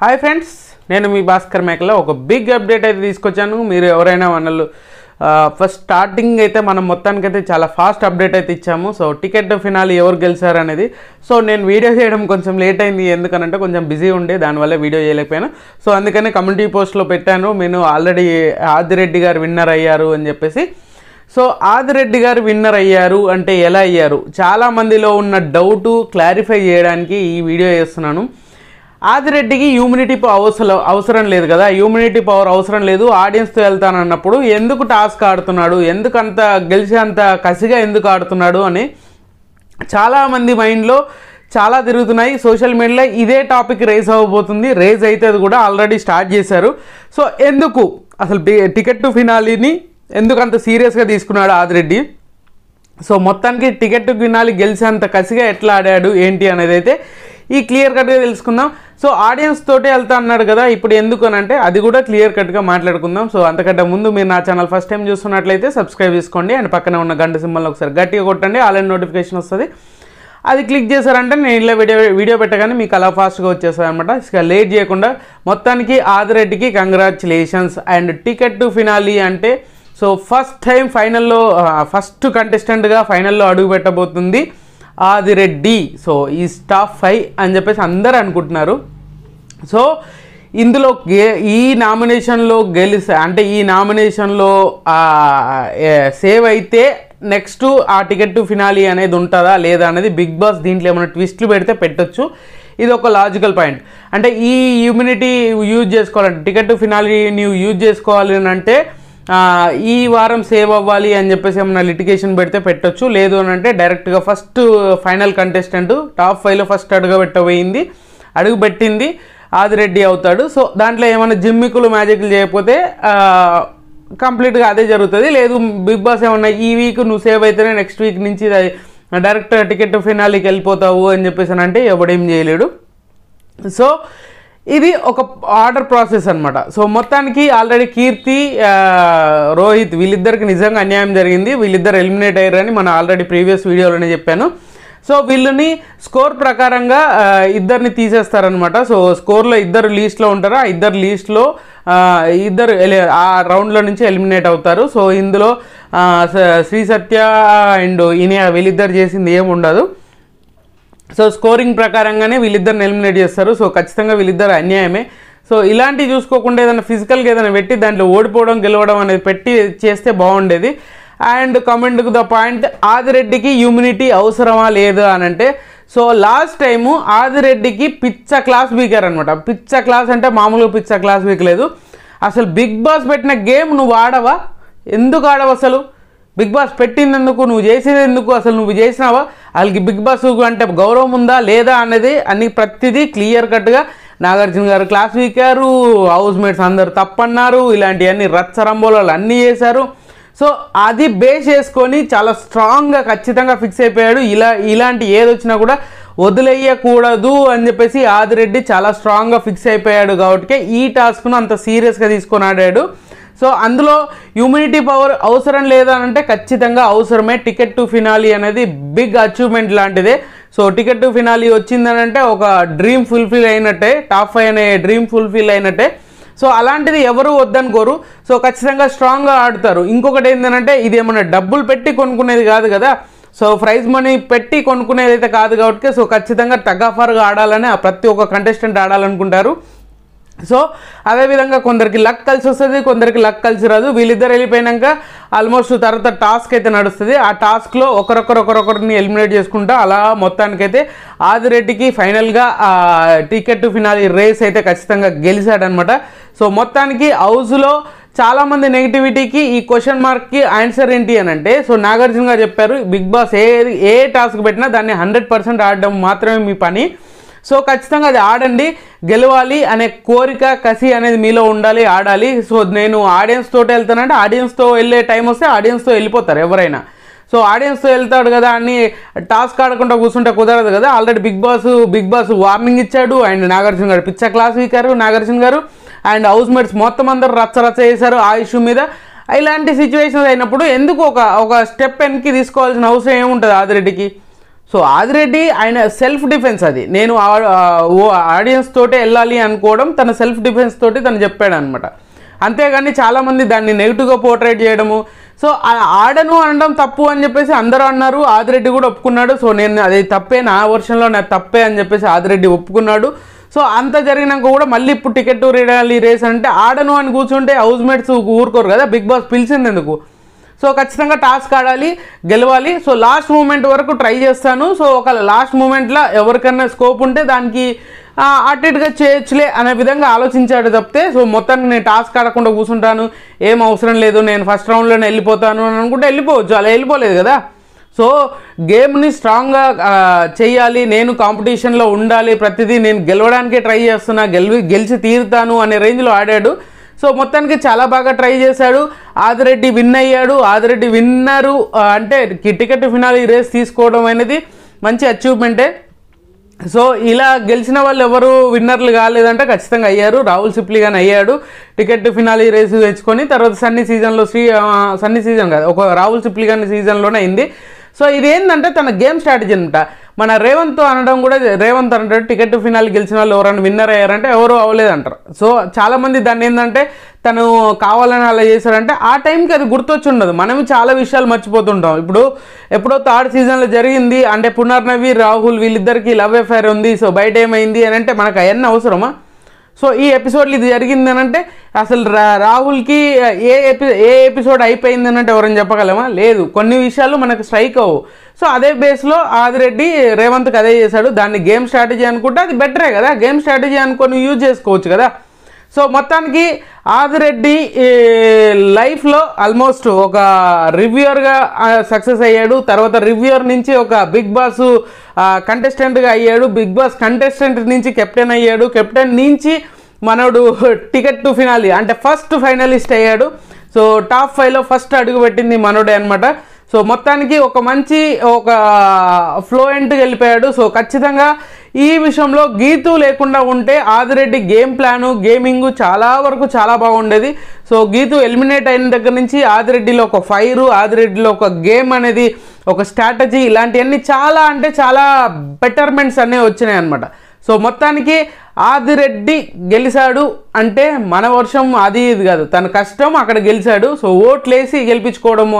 hi friends నేను మీ భాస్కర్ మేకలో ఒక big update అయితే తీసుకొచ్చాను మీరు ఎవరైనా వనరులు ఫస్ట్ స్టార్టింగ్ అయితే మనం మొత్తానికైతే చాలా ఫాస్ట్ అప్డేట్ అయితే ఇచ్చాము సో టికెట్ ఫినాలి ఎవరు గెలిచారు అనేది సో నేను వీడియో చేయడం కొంచెం లేట్ అయింది ఎందుకనంటే కొంచెం బిజీ ఉండే దానివల్ల వీడియో చేయలేకపోయాను సో అందుకనే కమ్యూనిటీ పోస్ట్లో పెట్టాను నేను ఆల్రెడీ ఆదిరెడ్డి గారు విన్నర్ అయ్యారు అని చెప్పేసి సో ఆదిరెడ్డి గారు విన్నర్ అయ్యారు అంటే ఎలా అయ్యారు చాలామందిలో ఉన్న డౌటు క్లారిఫై చేయడానికి ఈ వీడియో చేస్తున్నాను ఆదిరెడ్డికి హ్యూమినిటీ అవసరం అవసరం లేదు కదా హ్యూమినిటీ పవర్ అవసరం లేదు ఆడియన్స్తో వెళ్తానన్నప్పుడు ఎందుకు టాస్క్ ఆడుతున్నాడు ఎందుకు అంత గెలిచేంత కసిగా ఎందుకు ఆడుతున్నాడు అని చాలామంది మైండ్లో చాలా తిరుగుతున్నాయి సోషల్ మీడియాలో ఇదే టాపిక్ రేజ్ అవ్వబోతుంది రేజ్ అయితే అది కూడా ఆల్రెడీ స్టార్ట్ చేశారు సో ఎందుకు అసలు టికెట్ టు ఫినాలిని ఎందుకు అంత సీరియస్గా తీసుకున్నాడు ఆదిరెడ్డి సో మొత్తానికి టికెట్ టు ఫినాలి గెలిచేంత కసిగా ఎట్లా ఆడాడు ఏంటి అనేది అయితే ఈ క్లియర్ కట్గా తెలుసుకుందాం సో ఆడియన్స్ తోటే వెళ్తా అన్నాడు కదా ఇప్పుడు ఎందుకు అంటే అది కూడా క్లియర్ కట్గా మాట్లాడుకుందాం సో అంతకంటే ముందు మీరు నా ఛానల్ ఫస్ట్ టైం చూస్తున్నట్లయితే సబ్స్క్రైబ్ చేసుకోండి అండ్ పక్కన ఉన్న గంట సింబల్ని ఒకసారి గట్టిగా కొట్టండి ఆన్లైన్ నోటిఫికేషన్ వస్తుంది అది క్లిక్ చేశారంటే నేను ఇలా వీడియో వీడియో పెట్టగానే మీకు అలా ఫాస్ట్గా వచ్చేస్తుంది అనమాట ఇక లేట్ చేయకుండా మొత్తానికి ఆదిరెడ్డికి congratulations and ticket to finale అంటే సో ఫస్ట్ టైం ఫైనల్లో ఫస్ట్ కంటెస్టెంట్గా ఫైనల్లో అడుగు పెట్టబోతుంది ఆదిరెడ్డి సో ఈ స్టాఫ్ ఫైవ్ అని చెప్పేసి అందరు అనుకుంటున్నారు సో ఇందులో గే ఈ నామినేషన్లో గెలిస్తే అంటే ఈ నామినేషన్లో సేవ్ అయితే నెక్స్ట్ ఆ టికెట్ టు ఫినాలి అనేది ఉంటుందా లేదా అనేది బిగ్ బాస్ దీంట్లో ఏమైనా ట్విస్ట్లు పెడితే పెట్టొచ్చు ఇది ఒక లాజికల్ పాయింట్ అంటే ఈ ఇమ్యూనిటీ యూజ్ చేసుకోవాలంటే టికెట్ టు నువ్వు యూజ్ చేసుకోవాలి అంటే ఈ వారం సేవ్ అవ్వాలి అని చెప్పేసి ఏమైనా లిటిగేషన్ పెడితే పెట్టొచ్చు లేదు అని అంటే డైరెక్ట్గా ఫస్ట్ ఫైనల్ కంటెస్టెంట్ టాప్ ఫైవ్లో ఫస్ట్ అడుగు పెట్టబోయింది అడుగు పెట్టింది ఆదిరెడ్డి అవుతాడు సో దాంట్లో ఏమైనా జిమ్మికులు మ్యాజిక్లు చేయకపోతే కంప్లీట్గా అదే జరుగుతుంది లేదు బిగ్ బాస్ ఏమన్నా ఈ వీక్ నువ్వు సేవ్ అయితేనే నెక్స్ట్ వీక్ నుంచి డైరెక్ట్ టికెట్ ఫినాలికి వెళ్ళిపోతావు అని చెప్పేసి అంటే ఎవడేం చేయలేడు సో ఇది ఒక ఆర్డర్ ప్రాసెస్ అనమాట సో మొత్తానికి ఆల్రెడీ కీర్తి రోహిత్ వీళ్ళిద్దరికి నిజంగా అన్యాయం జరిగింది వీళ్ళిద్దరు ఎలిమినేట్ అయ్యారని మనం ఆల్రెడీ ప్రీవియస్ వీడియోలోనే చెప్పాను సో వీళ్ళని స్కోర్ ప్రకారంగా ఇద్దరిని తీసేస్తారనమాట సో స్కోర్లో ఇద్దరు లీస్ట్లో ఉంటారు ఆ ఇద్దరు లీస్ట్లో ఇద్దరు ఆ రౌండ్లో నుంచి ఎలిమినేట్ అవుతారు సో ఇందులో శ్రీ సత్య అండ్ ఇనియా వీళ్ళిద్దరు చేసింది ఏమి ఉండదు సో స్కోరింగ్ ప్రకారంగానే వీళ్ళిద్దరిని ఎలిమినేట్ చేస్తారు సో ఖచ్చితంగా వీళ్ళిద్దరు అన్యాయమే సో ఇలాంటివి చూసుకోకుండా ఏదైనా ఫిజికల్గా ఏదైనా పెట్టి దాంట్లో ఓడిపోవడం గెలవడం అనేది పెట్టి చేస్తే బాగుండేది అండ్ కమెంట్ ద పాయింట్ ఆదిరెడ్డికి ఇమ్యూనిటీ అవసరమా లేదు అని అంటే సో లాస్ట్ టైము ఆదిరెడ్డికి పిచ్చ క్లాస్ బీకారు అనమాట పిచ్చ క్లాస్ అంటే మామూలుగా పిచ్చ క్లాస్ బీకలేదు అసలు బిగ్ బాస్ పెట్టిన గేమ్ నువ్వు ఆడవా ఎందుకు ఆడవు అసలు బిగ్ బాస్ పెట్టినందుకు నువ్వు చేసినందుకు అసలు నువ్వు చేసినావా వాళ్ళకి బిగ్ బాస్ అంటే గౌరవం ఉందా లేదా అనేది అన్ని ప్రతిదీ క్లియర్ కట్గా నాగార్జున గారు క్లాస్ వీకారు హౌస్ మేట్స్ అందరు తప్పన్నారు ఇలాంటివన్నీ రచ్చరంబోలాలు అన్నీ చేశారు సో అది బేస్ చేసుకొని చాలా స్ట్రాంగ్గా ఖచ్చితంగా ఫిక్స్ అయిపోయాడు ఇలా ఇలాంటి ఏది వచ్చినా కూడా వదిలేయకూడదు అని చెప్పేసి ఆదిరెడ్డి చాలా స్ట్రాంగ్గా ఫిక్స్ అయిపోయాడు కాబట్టి ఈ టాస్క్ను అంత సీరియస్గా తీసుకొని ఆడాడు సో అందులో హ్యూమిడిటీ పవర్ అవసరం లేదా అంటే ఖచ్చితంగా అవసరమే టికెట్ టు ఫినాలి అనేది బిగ్ అచీవ్మెంట్ లాంటిదే సో టికెట్ టు ఫినాలి వచ్చిందనంటే ఒక డ్రీమ్ ఫుల్ఫిల్ అయినట్టే టాప్ ఫైవ్ అనే డ్రీమ్ ఫుల్ఫిల్ అయినట్టే సో అలాంటిది ఎవరు వద్దనుకోరు సో ఖచ్చితంగా స్ట్రాంగ్గా ఆడతారు ఇంకొకటి ఏంటంటే ఇది ఏమైనా డబ్బులు పెట్టి కొనుక్కునేది కాదు కదా సో ప్రైజ్ మనీ పెట్టి కొనుక్కునేది అయితే కాదు కాబట్టి సో ఖచ్చితంగా టగ్ ఆడాలని ఆడాలని ప్రతి ఒక్క కంటెస్టెంట్ ఆడాలనుకుంటారు సో అదేవిధంగా కొందరికి లక్ కలిసి వస్తుంది కొందరికి లక్ కలిసి రాదు వీళ్ళిద్దరు వెళ్ళిపోయినాక ఆల్మోస్ట్ తర్వాత టాస్క్ అయితే నడుస్తుంది ఆ టాస్క్లో ఒకరొకరు ఒకరొకరిని ఎలిమినేట్ చేసుకుంటా అలా మొత్తానికైతే ఆదిరెడ్డికి ఫైనల్గా టికెట్ ఫినాలి రేస్ అయితే ఖచ్చితంగా గెలిచాడనమాట సో మొత్తానికి హౌస్లో చాలామంది నెగిటివిటీకి ఈ క్వశ్చన్ మార్క్కి ఆన్సర్ ఏంటి అని అంటే సో నాగార్జున గారు చెప్పారు బిగ్ బాస్ ఏ ఏ టాస్క్ పెట్టినా దాన్ని హండ్రెడ్ పర్సెంట్ ఆడడం మాత్రమే మీ పని సో ఖచ్చితంగా అది ఆడండి గెలవాలి అనే కోరిక కసి అనేది మీలో ఉండాలి ఆడాలి సో నేను ఆడియన్స్ తోటి వెళ్తానంటే ఆడియన్స్తో వెళ్ళే టైం వస్తే ఆడియన్స్తో వెళ్ళిపోతారు ఎవరైనా సో ఆడియన్స్తో వెళ్తాడు కదా అని టాస్క్ ఆడకుండా కూర్చుంటే కుదరదు కదా already big boss big boss warning ఇచ్చాడు అండ్ నాగార్జున గారు పిచ్చ క్లాస్ వీకారు నాగార్జున గారు అండ్ హౌస్ మేట్స్ మొత్తం అందరు రచ్చ రచ్చ చేశారు ఆ ఇష్యూ మీద ఇలాంటి సిచ్యువేషన్ అయినప్పుడు ఎందుకు ఒక ఒక స్టెప్ వెనక్కి తీసుకోవాల్సిన అవసరం ఏముంటుంది ఆదిరెడ్డికి సో ఆదిరెడ్డి ఆయన సెల్ఫ్ డిఫెన్స్ అది నేను ఓ ఆడియన్స్ తోటే వెళ్ళాలి అనుకోవడం తన సెల్ఫ్ డిఫెన్స్ తోటి తను చెప్పాడు అనమాట అంతేగాని చాలామంది దాన్ని నెగిటివ్గా పోర్ట్రేట్ చేయడము సో ఆడను అనడం తప్పు అని చెప్పేసి అందరూ అన్నారు ఆదిరెడ్డి కూడా ఒప్పుకున్నాడు సో నేను అది తప్పే నా వర్షన్లో నా తప్పే అని చెప్పేసి ఆదిరెడ్డి ఒప్పుకున్నాడు సో అంత జరిగినాక కూడా మళ్ళీ ఇప్పుడు టికెట్ రీడాలి రేస్ అంటే ఆడను అని కూర్చుంటే హౌస్ మేట్స్ ఊరుకోరు కదా బిగ్ బాస్ పిలిచింది ఎందుకు సో ఖచ్చితంగా టాస్క్ ఆడాలి గెలవాలి సో లాస్ట్ మూమెంట్ వరకు ట్రై చేస్తాను సో ఒక లాస్ట్ మూమెంట్లో ఎవరికైనా స్కోప్ ఉంటే దానికి అటు ఇటుగా చేయొచ్చులే అనే విధంగా ఆలోచించాడు తప్పితే సో మొత్తానికి నేను టాస్క్ ఆడకుండా కూర్చుంటాను ఏం అవసరం లేదు నేను ఫస్ట్ రౌండ్లోనే వెళ్ళిపోతాను అని అనుకుంటే వెళ్ళిపోవచ్చు అలా వెళ్ళిపోలేదు కదా సో గేమ్ని స్ట్రాంగ్గా చేయాలి నేను కాంపిటీషన్లో ఉండాలి ప్రతిదీ నేను గెలవడానికే ట్రై చేస్తున్నా గెలివి గెలిచి తీరుతాను అనే రేంజ్లో ఆడాడు సో మొత్తానికి చాలా బాగా ట్రై చేశాడు ఆదిరెడ్డి విన్ అయ్యాడు ఆదిరెడ్డి విన్నరు అంటే టికెట్ ఫినాల్ ఈ రేస్ తీసుకోవడం అనేది మంచి అచీవ్మెంటే సో ఇలా గెలిచిన వాళ్ళు ఎవరు విన్నర్లు కాలేదంటే ఖచ్చితంగా అయ్యారు రాహుల్ సిప్లీ కానీ అయ్యాడు టికెట్ ఫినాలి రేస్ తెచ్చుకొని తర్వాత సన్నీ సీజన్లో శ్రీ సన్నీ సీజన్ కాదు ఒక రాహుల్ సిప్లీ కానీ సీజన్లోనే అయింది సో ఇది ఏంటంటే తన గేమ్ స్ట్రాటజీ అనమాట మన రేవంత్ అనడం కూడా రేవంత్ అంటారు టికెట్ ఫినాల్ గెలిచిన వాళ్ళు ఎవరైనా విన్నర్ అయ్యారంటే ఎవరు అవ్వలేదంటారు సో చాలామంది దాన్ని ఏంటంటే తను కావాలని అలా చేశారంటే ఆ టైంకి అది గుర్తొచ్చుండదు మనం చాలా విషయాలు మర్చిపోతుంటాం ఇప్పుడు ఎప్పుడో థర్డ్ సీజన్లో జరిగింది అంటే పునర్నవి రాహుల్ వీళ్ళిద్దరికీ లవ్ అఫైర్ ఉంది సో బయట ఏమైంది అని అంటే మనకు అవన్నీ అవసరమా సో ఈ ఎపిసోడ్లు ఇది జరిగింది అంటే అసలు రా రాహుల్కి ఏ ఎపి ఏ ఎపిసోడ్ అయిపోయింది అంటే ఎవరైనా చెప్పగలమా లేదు కొన్ని విషయాలు మనకు స్ట్రైక్ అవ్వు సో అదే బేస్లో ఆదిరెడ్డి రేవంత్కి అదే చేశాడు దాన్ని గేమ్ స్ట్రాటజీ అనుకుంటే అది బెటరే కదా గేమ్ స్ట్రాటజీ అనుకొని యూజ్ చేసుకోవచ్చు కదా సో మొత్తానికి ఆదిరెడ్డి లైఫ్లో ఆల్మోస్ట్ ఒక రివ్యూయర్గా సక్సెస్ అయ్యాడు తర్వాత రివ్యూయర్ నుంచి ఒక బిగ్ బాస్ కంటెస్టెంట్గా అయ్యాడు బిగ్ బాస్ కంటెస్టెంట్ నుంచి కెప్టెన్ అయ్యాడు కెప్టెన్ నుంచి మనోడు టికెట్ టు ఫినాలి అంటే ఫస్ట్ ఫైనలిస్ట్ అయ్యాడు సో టాప్ ఫైవ్లో ఫస్ట్ అడుగు పెట్టింది మనోడే అనమాట సో మొత్తానికి ఒక మంచి ఒక ఫ్లోయెంట్కి వెళ్ళిపోయాడు సో ఖచ్చితంగా ఈ విషయంలో గీతు లేకుండా ఉంటే ఆదిరెడ్డి గేమ్ ప్లాను గేమింగ్ చాలా వరకు చాలా బాగుండేది సో గీతు ఎలిమినేట్ అయిన దగ్గర నుంచి ఆదిరెడ్డిలో ఒక ఫైరు ఆదిరెడ్డిలో ఒక గేమ్ అనేది ఒక స్ట్రాటజీ ఇలాంటివన్నీ చాలా అంటే చాలా బెటర్మెంట్స్ అనేవి వచ్చినాయి అనమాట సో మొత్తానికి ఆదిరెడ్డి గెలిచాడు అంటే మన వర్షం అది ఇది కాదు తన కష్టం అక్కడ గెలిచాడు సో ఓట్లేసి గెలిపించుకోవడం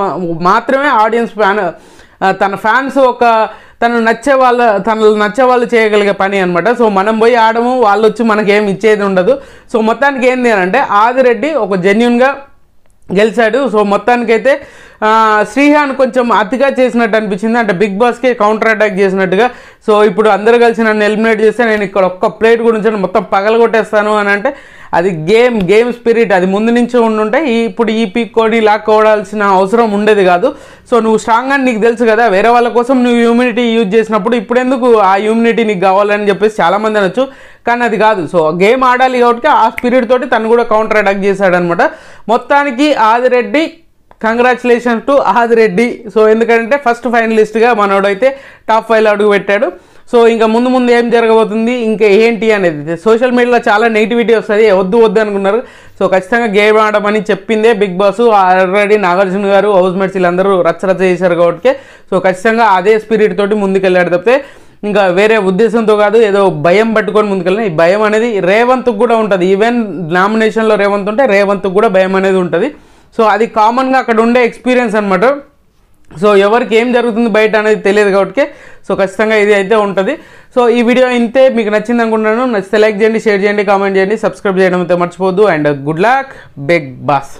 మాత్రమే ఆడియన్స్ ఫ్యాన్ తన ఫ్యాన్స్ ఒక తను నచ్చే వాళ్ళ తన నచ్చే వాళ్ళు చేయగలిగే పని అనమాట సో మనం పోయి ఆడము వాళ్ళు వచ్చి ఏమి ఇచ్చేది ఉండదు సో మొత్తానికి ఏంది అని అంటే ఆదిరెడ్డి ఒక జెన్యున్గా గెలిచాడు సో మొత్తానికైతే శ్రీహాన్ కొంచెం అతిగా చేసినట్టు అనిపించింది అంటే బిగ్ బాస్కే కౌంటర్ అటాక్ చేసినట్టుగా సో ఇప్పుడు అందరూ కలిసి నన్ను ఎలిమినేట్ చేస్తే నేను ఇక్కడ ఒక్క ప్లేట్ గురించి మొత్తం పగలగొట్టేస్తాను అని అంటే అది గేమ్ గేమ్ స్పిరిట్ అది ముందు నుంచే ఉండుంటే ఇప్పుడు ఈ పీక్కొని లాక్కోవడాల్సిన అవసరం ఉండేది కాదు సో నువ్వు స్ట్రాంగ్ అని నీకు తెలుసు కదా వేరే వాళ్ళ కోసం నువ్వు హ్యూమినిటీ యూజ్ చేసినప్పుడు ఇప్పుడెందుకు ఆ హ్యూమినిటీ నీకు కావాలని చెప్పేసి చాలామంది అనొచ్చు కానీ అది కాదు సో గేమ్ ఆడాలి కాబట్టి ఆ స్పిరిట్ తోటి తను కూడా కౌంటర్ అటాక్ చేశాడనమాట మొత్తానికి Adireddy congratulation to Adireddy so ఎందుకంటే ఫస్ట్ ఫైనలిస్ట్గా మనోడైతే టాప్ ఫైవ్లో అడుగు పెట్టాడు సో ఇంకా ముందు ముందు ఏం జరగబోతుంది ఇంకా ఏంటి అనేది సోషల్ మీడియాలో చాలా నెగిటివిటీ వస్తుంది వద్దు వద్దు అనుకున్నారు సో ఖచ్చితంగా గేమ్ ఆడమని చెప్పిందే బిగ్ బాస్ ఆల్రెడీ నాగార్జున గారు హౌస్ మేట్స్ వీళ్ళందరూ రచ్చరచ్చ చేశారు కాబట్టి సో ఖచ్చితంగా అదే స్పిరిట్ తోటి ముందుకెళ్ళాడు తప్పితే ఇంకా వేరే ఉద్దేశంతో కాదు ఏదో భయం పట్టుకొని ముందుకెళ్ళిన ఈ భయం అనేది రేవంత్కి కూడా ఉంటుంది ఈవెన్ నామినేషన్లో రేవంత్ ఉంటే రేవంత్కి కూడా భయం అనేది ఉంటుంది సో అది కామన్గా అక్కడ ఉండే ఎక్స్పీరియన్స్ అనమాట సో ఎవరికి ఏం జరుగుతుంది బయట అనేది తెలియదు కాబట్టి సో ఖచ్చితంగా ఇది అయితే ఉంటుంది సో ఈ వీడియో ఇంతే మీకు నచ్చింది అనుకుంటున్నాను నచ్చితే లైక్ చేయండి షేర్ చేయండి కామెంట్ చేయండి సబ్స్క్రైబ్ చేయడం అయితే మర్చిపోద్దు and good luck big boss